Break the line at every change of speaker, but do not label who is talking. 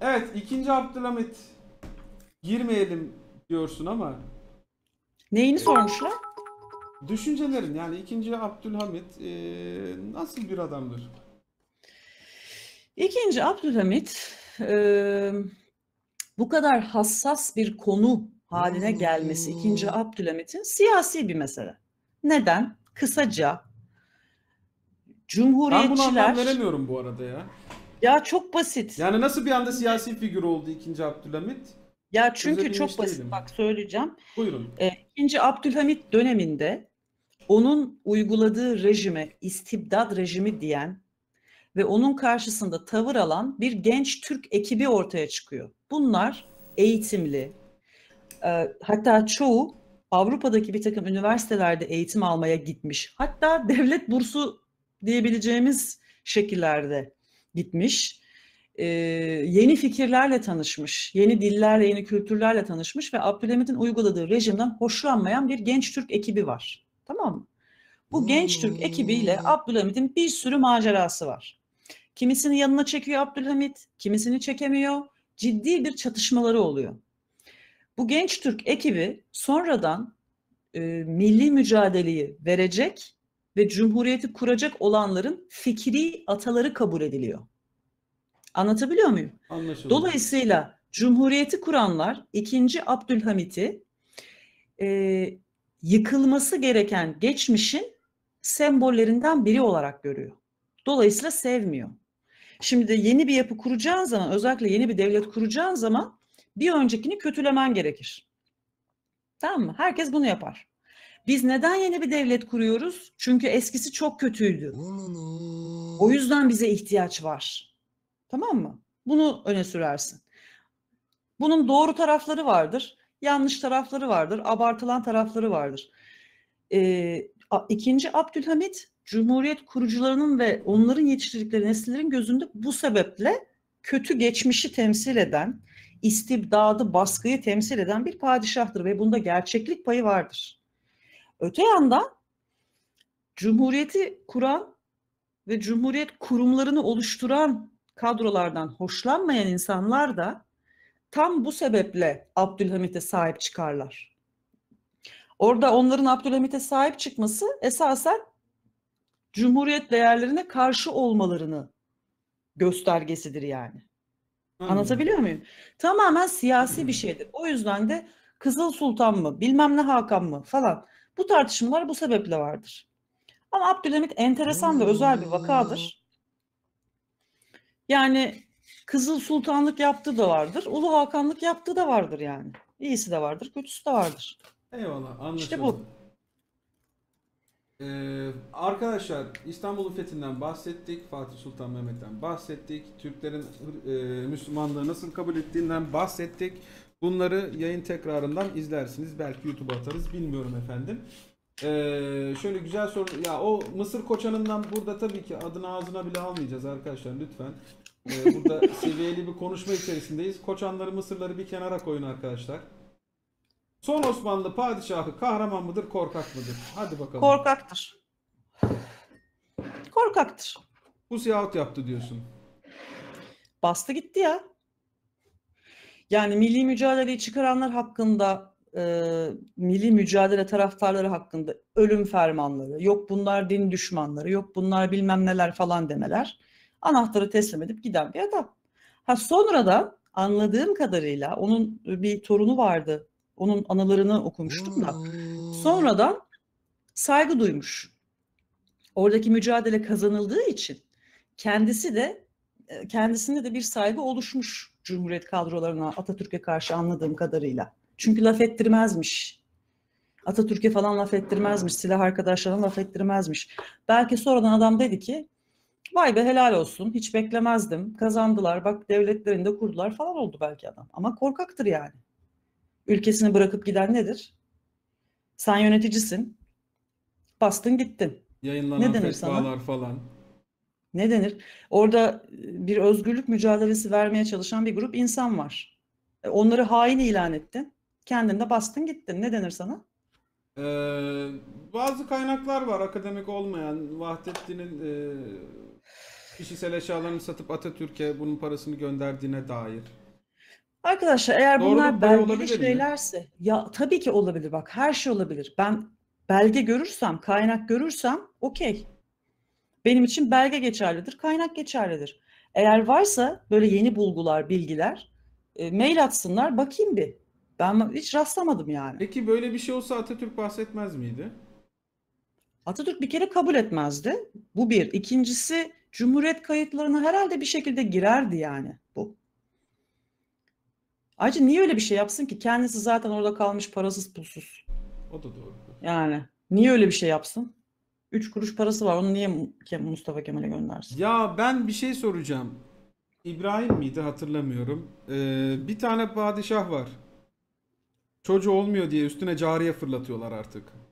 Evet ikinci Abdülhamit girmeyelim diyorsun ama. Neyini ee, sormuşlar? Düşüncelerin yani ikinci
Abdülhamit e, nasıl bir adamdır? İkinci Abdülhamit e, bu kadar hassas bir konu haline hmm. gelmesi ikinci Abdülhamit'in siyasi bir mesele. Neden? Kısaca Cumhuriyetçiler... Ben bunu anlam veremiyorum bu arada ya. Ya çok basit. Yani nasıl bir anda siyasi figür oldu ikinci Abdülhamit? Ya çünkü çok basit değilim. bak söyleyeceğim. Buyurun. Ee, ikinci Abdülhamit döneminde onun uyguladığı rejime istibdad rejimi diyen ve onun karşısında tavır alan bir genç Türk ekibi ortaya çıkıyor. Bunlar eğitimli, ee, hatta çoğu Avrupa'daki bir takım üniversitelerde eğitim almaya gitmiş. Hatta devlet bursu diyebileceğimiz şekillerde gitmiş. Ee, yeni fikirlerle tanışmış, yeni dillerle, yeni kültürlerle tanışmış ve Abdülhamid'in uyguladığı rejimden hoşlanmayan bir genç Türk ekibi var. Tamam mı? Bu genç Türk ekibiyle hmm. Abdülhamid'in bir sürü macerası var. Kimisini yanına çekiyor Abdülhamid, kimisini çekemiyor. Ciddi bir çatışmaları oluyor. Bu genç Türk ekibi sonradan e, milli mücadeleyi verecek ve cumhuriyeti kuracak olanların fikri ataları kabul ediliyor. Anlatabiliyor muyum? Anlaşıldı. Dolayısıyla cumhuriyeti kuranlar 2. Abdülhamit'i e, yıkılması gereken geçmişin sembollerinden biri olarak görüyor. Dolayısıyla sevmiyor. Şimdi de yeni bir yapı kuracağın zaman özellikle yeni bir devlet kuracağın zaman bir öncekini kötülemen gerekir. Tamam mı? Herkes bunu yapar. Biz neden yeni bir devlet kuruyoruz? Çünkü eskisi çok kötüydü. O yüzden bize ihtiyaç var. Tamam mı? Bunu öne sürersin. Bunun doğru tarafları vardır, yanlış tarafları vardır, abartılan tarafları vardır. Ee, ikinci Abdülhamit, Cumhuriyet kurucularının ve onların yetiştirdikleri nesillerin gözünde bu sebeple kötü geçmişi temsil eden, istibdadı, baskıyı temsil eden bir padişahtır ve bunda gerçeklik payı vardır. Öte yandan Cumhuriyeti kuran ve Cumhuriyet kurumlarını oluşturan kadrolardan hoşlanmayan insanlar da tam bu sebeple Abdülhamit'e sahip çıkarlar. Orada onların Abdülhamit'e sahip çıkması esasen Cumhuriyet değerlerine karşı olmalarını göstergesidir yani. Anlatabiliyor muyum? Tamamen siyasi bir şeydir. O yüzden de Kızıl Sultan mı, bilmem ne Hakan mı falan bu tartışmalar bu sebeple vardır. Ama Abdülhamit enteresan ve özel bir vakadır. Yani Kızıl Sultanlık yaptığı da vardır, Ulu Hakanlık yaptığı da vardır yani. İyisi de vardır, kötüsü de vardır.
Eyvallah anlaşıldı. İşte bu. Ee, arkadaşlar İstanbul'un fethinden bahsettik, Fatih Sultan Mehmet'ten bahsettik, Türklerin e, Müslümanlığı nasıl kabul ettiğinden bahsettik. Bunları yayın tekrarından izlersiniz. Belki YouTube'a atarız. Bilmiyorum efendim. Ee, şöyle güzel soru. Ya o Mısır koçanından burada tabii ki adını ağzına bile almayacağız arkadaşlar lütfen. Ee, burada seviyeli bir konuşma içerisindeyiz. Koçanları Mısırları bir kenara koyun arkadaşlar. Son Osmanlı padişahı kahraman mıdır korkak mıdır? Hadi bakalım. Korkaktır.
Korkaktır. Pussy out yaptı diyorsun. Bastı gitti ya. Yani milli mücadeleyi çıkaranlar hakkında e, milli mücadele taraftarları hakkında ölüm fermanları, yok bunlar din düşmanları, yok bunlar bilmem neler falan demeler. Anahtarı teslim edip giden bir adam. Ha sonra da anladığım kadarıyla onun bir torunu vardı. Onun anılarını okumuştum da. Sonradan saygı duymuş. Oradaki mücadele kazanıldığı için kendisi de e, kendisinde de bir saygı oluşmuş. Cumhuriyet kadrolarına Atatürk'e karşı anladığım kadarıyla. Çünkü laf ettirmezmiş. Atatürk'e falan laf ettirmezmiş, silah arkadaşlarına laf ettirmezmiş. Belki sonradan adam dedi ki vay be helal olsun hiç beklemezdim kazandılar bak devletlerini de kurdular falan oldu belki adam. Ama korkaktır yani. Ülkesini bırakıp giden nedir? Sen yöneticisin. Bastın gittin.
Yayınlanan ne fetvalar
falan ne denir? Orada e, bir özgürlük mücadelesi vermeye çalışan bir grup insan var. E, onları hain ilan ettin. Kendinde bastın gittin. Ne denir sana?
Ee, bazı kaynaklar var akademik olmayan. Vahdettin'in e, kişisel eşyalarını satıp Atatürk'e bunun parasını gönderdiğine dair.
Arkadaşlar eğer Doğru bunlar belgeli şeylerse mi? ya tabii ki olabilir bak her şey olabilir. Ben belge görürsem, kaynak görürsem okey benim için belge geçerlidir, kaynak geçerlidir. Eğer varsa böyle yeni bulgular, bilgiler e, mail atsınlar bakayım bir. Ben hiç rastlamadım yani. Peki böyle bir şey olsa Atatürk bahsetmez miydi? Atatürk bir kere kabul etmezdi. Bu bir. İkincisi Cumhuriyet kayıtlarına herhalde bir şekilde girerdi yani bu. Ayrıca niye öyle bir şey yapsın ki? Kendisi zaten orada kalmış parasız pulsuz. O da doğru. Yani niye öyle bir şey yapsın? 3 kuruş parası var. Onu niye Mustafa Kemal'e göndersin? Ya ben bir şey soracağım.
İbrahim miydi hatırlamıyorum. Ee, bir tane padişah var. Çocuğu olmuyor diye üstüne cariye fırlatıyorlar artık.